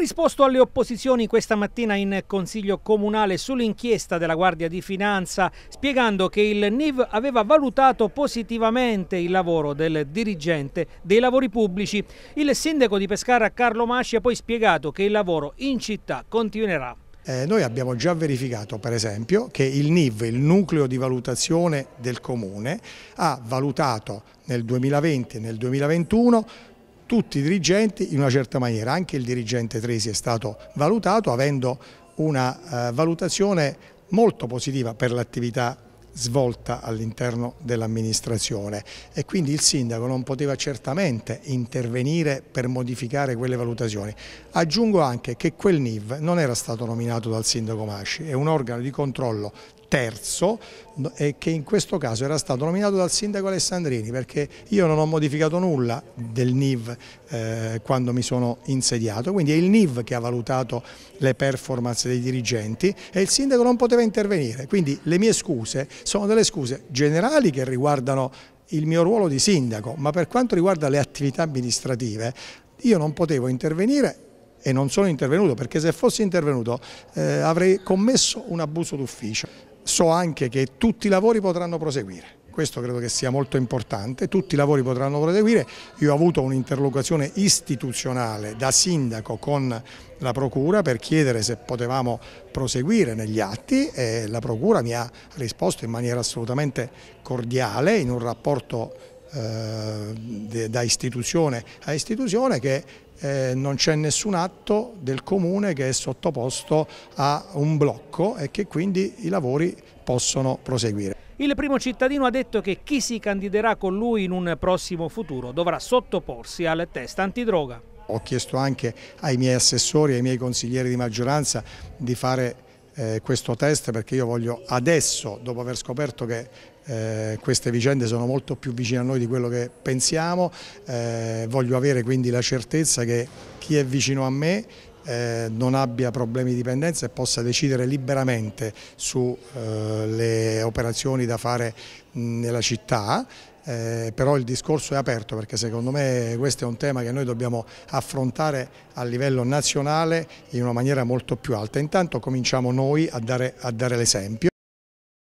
risposto alle opposizioni questa mattina in Consiglio Comunale sull'inchiesta della Guardia di Finanza, spiegando che il NIV aveva valutato positivamente il lavoro del dirigente dei lavori pubblici. Il sindaco di Pescara Carlo Masci ha poi spiegato che il lavoro in città continuerà. Eh, noi abbiamo già verificato per esempio che il NIV, il nucleo di valutazione del Comune, ha valutato nel 2020 e nel 2021 tutti i dirigenti in una certa maniera, anche il dirigente Tresi è stato valutato avendo una eh, valutazione molto positiva per l'attività svolta all'interno dell'amministrazione e quindi il sindaco non poteva certamente intervenire per modificare quelle valutazioni. Aggiungo anche che quel NIV non era stato nominato dal sindaco Masci, è un organo di controllo terzo eh, che in questo caso era stato nominato dal sindaco Alessandrini perché io non ho modificato nulla del NIV eh, quando mi sono insediato, quindi è il NIV che ha valutato le performance dei dirigenti e il sindaco non poteva intervenire, quindi le mie scuse sono delle scuse generali che riguardano il mio ruolo di sindaco, ma per quanto riguarda le attività amministrative io non potevo intervenire e non sono intervenuto perché se fossi intervenuto eh, avrei commesso un abuso d'ufficio so anche che tutti i lavori potranno proseguire. Questo credo che sia molto importante, tutti i lavori potranno proseguire. Io ho avuto un'interlocuzione istituzionale da sindaco con la Procura per chiedere se potevamo proseguire negli atti e la Procura mi ha risposto in maniera assolutamente cordiale, in un rapporto eh, da istituzione a istituzione che eh, non c'è nessun atto del comune che è sottoposto a un blocco e che quindi i lavori possono proseguire. Il primo cittadino ha detto che chi si candiderà con lui in un prossimo futuro dovrà sottoporsi al test antidroga. Ho chiesto anche ai miei assessori, ai miei consiglieri di maggioranza di fare eh, questo test perché io voglio adesso, dopo aver scoperto che eh, queste vicende sono molto più vicine a noi di quello che pensiamo, eh, voglio avere quindi la certezza che chi è vicino a me eh, non abbia problemi di dipendenza e possa decidere liberamente sulle eh, operazioni da fare nella città eh, però il discorso è aperto perché secondo me questo è un tema che noi dobbiamo affrontare a livello nazionale in una maniera molto più alta. Intanto cominciamo noi a dare, dare l'esempio.